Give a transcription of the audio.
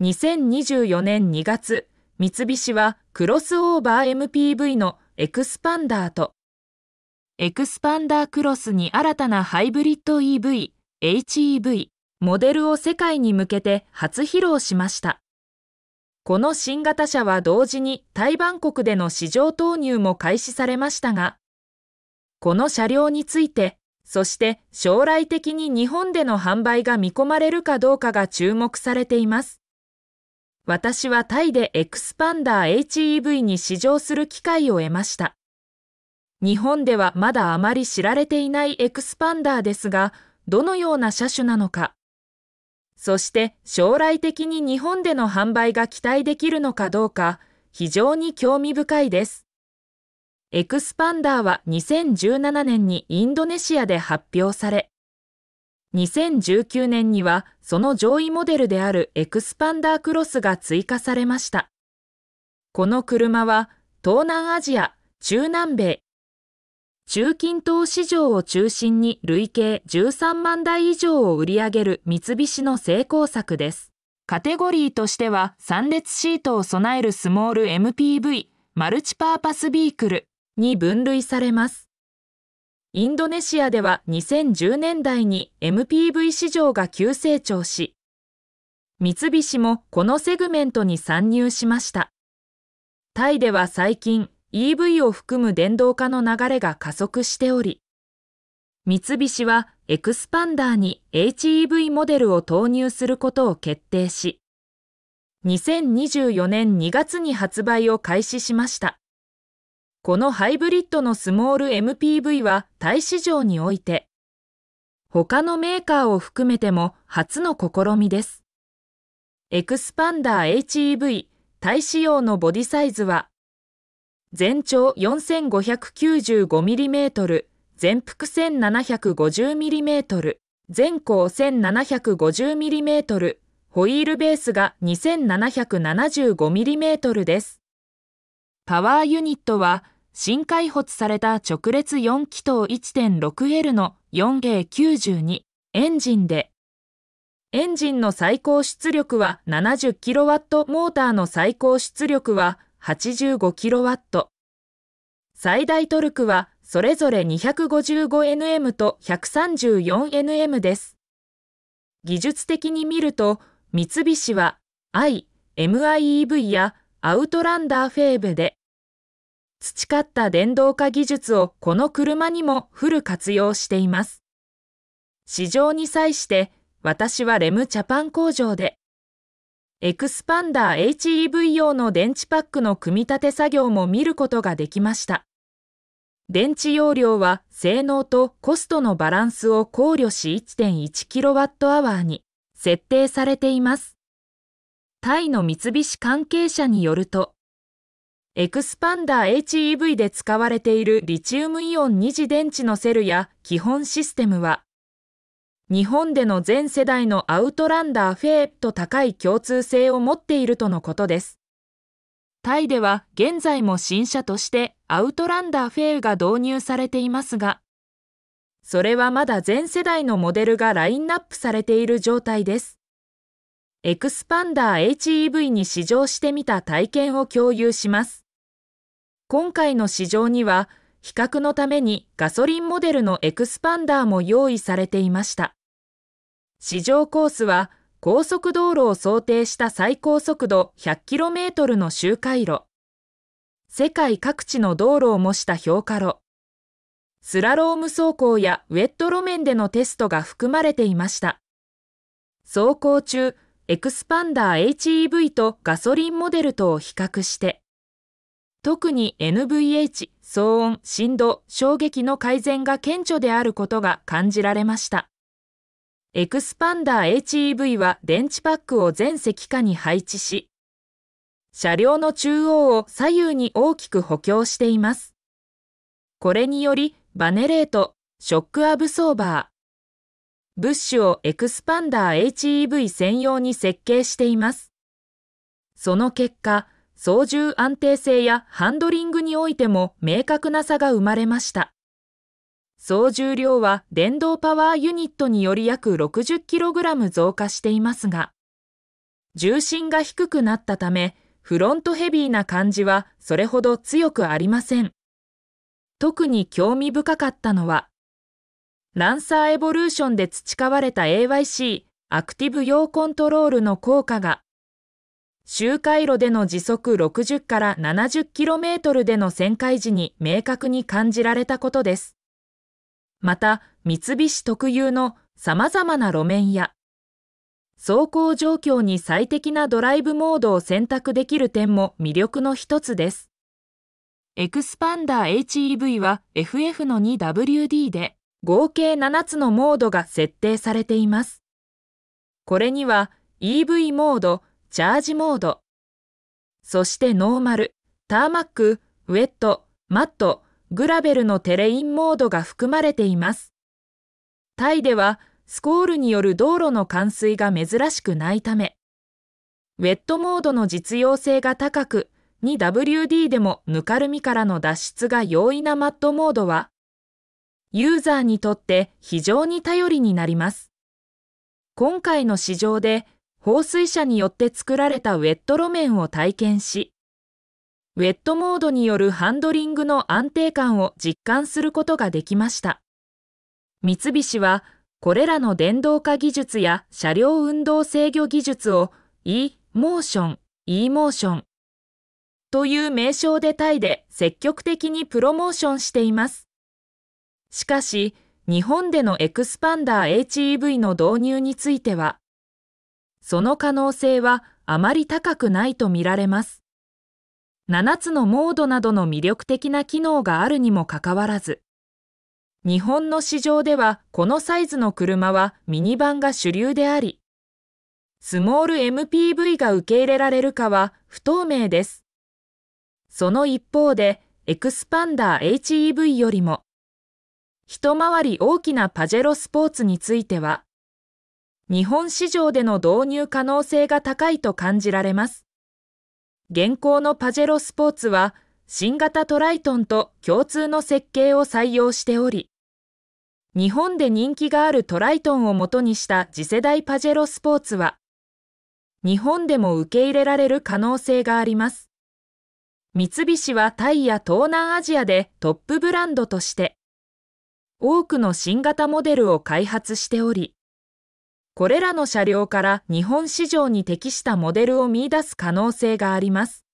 2024年2月、三菱はクロスオーバー MPV のエクスパンダーと、エクスパンダークロスに新たなハイブリッド EV、HEV、モデルを世界に向けて初披露しました。この新型車は同時に台湾国での市場投入も開始されましたが、この車両について、そして将来的に日本での販売が見込まれるかどうかが注目されています。私はタイでエクスパンダー HEV に試乗する機会を得ました。日本ではまだあまり知られていないエクスパンダーですが、どのような車種なのか、そして将来的に日本での販売が期待できるのかどうか、非常に興味深いです。エクスパンダーは2017年にインドネシアで発表され、2019年にはその上位モデルであるエクスパンダークロスが追加されました。この車は東南アジア、中南米、中近東市場を中心に累計13万台以上を売り上げる三菱の成功策です。カテゴリーとしては3列シートを備えるスモール MPV、マルチパーパスビークルに分類されます。インドネシアでは2010年代に MPV 市場が急成長し、三菱もこのセグメントに参入しました。タイでは最近 EV を含む電動化の流れが加速しており、三菱はエクスパンダーに HEV モデルを投入することを決定し、2024年2月に発売を開始しました。このハイブリッドのスモール MPV はタイ市場において、他のメーカーを含めても初の試みです。エクスパンダー HEV タイ仕様のボディサイズは、全長 4595mm、全幅 1750mm、全高 1750mm、ホイールベースが 2775mm です。パワーユニットは新開発された直列4気筒 1.6L の 4G92 エンジンで、エンジンの最高出力は 70kW モーターの最高出力は 85kW。最大トルクはそれぞれ 255Nm と 134Nm です。技術的に見ると、三菱は i、MIEV やアウトランダーフェーブで、培った電動化技術をこの車にもフル活用しています。市場に際して私はレムジャパン工場でエクスパンダー HEV 用の電池パックの組み立て作業も見ることができました。電池容量は性能とコストのバランスを考慮し 1.1kWh に設定されています。タイの三菱関係者によると、エクスパンダー HEV で使われているリチウムイオン二次電池のセルや基本システムは、日本での全世代のアウトランダーフェーと高い共通性を持っているとのことです。タイでは現在も新車としてアウトランダーフェーが導入されていますが、それはまだ全世代のモデルがラインナップされている状態です。エクスパンダー HEV に試乗してみた体験を共有します。今回の市場には、比較のためにガソリンモデルのエクスパンダーも用意されていました。市場コースは、高速道路を想定した最高速度 100km の周回路。世界各地の道路を模した評価路。スラローム走行やウェット路面でのテストが含まれていました。走行中、エクスパンダー HEV とガソリンモデルとを比較して、特に NVH、騒音、振動、衝撃の改善が顕著であることが感じられました。エクスパンダー HEV は電池パックを全席下に配置し、車両の中央を左右に大きく補強しています。これにより、バネレート、ショックアブソーバー、ブッシュをエクスパンダー HEV 専用に設計しています。その結果、操縦安定性やハンドリングにおいても明確な差が生まれました。総重量は電動パワーユニットにより約 60kg 増加していますが、重心が低くなったため、フロントヘビーな感じはそれほど強くありません。特に興味深かったのは、ランサーエボルーションで培われた AYC アクティブ用コントロールの効果が周回路での時速60から 70km での旋回時に明確に感じられたことです。また、三菱特有の様々な路面や、走行状況に最適なドライブモードを選択できる点も魅力の一つです。エクスパンダー HEV は FF の 2WD で合計7つのモードが設定されています。これには EV モード、チャージモード。そしてノーマル、ターマック、ウェット、マット、グラベルのテレインモードが含まれています。タイではスコールによる道路の冠水が珍しくないため、ウェットモードの実用性が高く、2WD でもぬかるみからの脱出が容易なマットモードは、ユーザーにとって非常に頼りになります。今回の市場で放水車によって作られたウェット路面を体験し、ウェットモードによるハンドリングの安定感を実感することができました。三菱は、これらの電動化技術や車両運動制御技術を e モーション、e モーションという名称でタイで積極的にプロモーションしています。しかし、日本でのエクスパンダー HEV の導入については、その可能性はあまり高くないとみられます。7つのモードなどの魅力的な機能があるにもかかわらず、日本の市場ではこのサイズの車はミニバンが主流であり、スモール MPV が受け入れられるかは不透明です。その一方で、エクスパンダー HEV よりも、一回り大きなパジェロスポーツについては、日本市場での導入可能性が高いと感じられます。現行のパジェロスポーツは、新型トライトンと共通の設計を採用しており、日本で人気があるトライトンを元にした次世代パジェロスポーツは、日本でも受け入れられる可能性があります。三菱はタイや東南アジアでトップブランドとして、多くの新型モデルを開発しており、これらの車両から日本市場に適したモデルを見出す可能性があります。